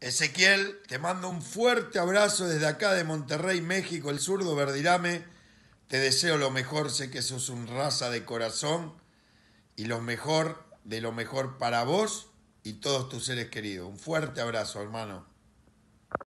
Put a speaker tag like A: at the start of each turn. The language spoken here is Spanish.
A: Ezequiel, te mando un fuerte abrazo desde acá de Monterrey, México, el zurdo Verdirame. Te deseo lo mejor, sé que sos un raza de corazón y lo mejor de lo mejor para vos y todos tus seres queridos. Un fuerte abrazo, hermano.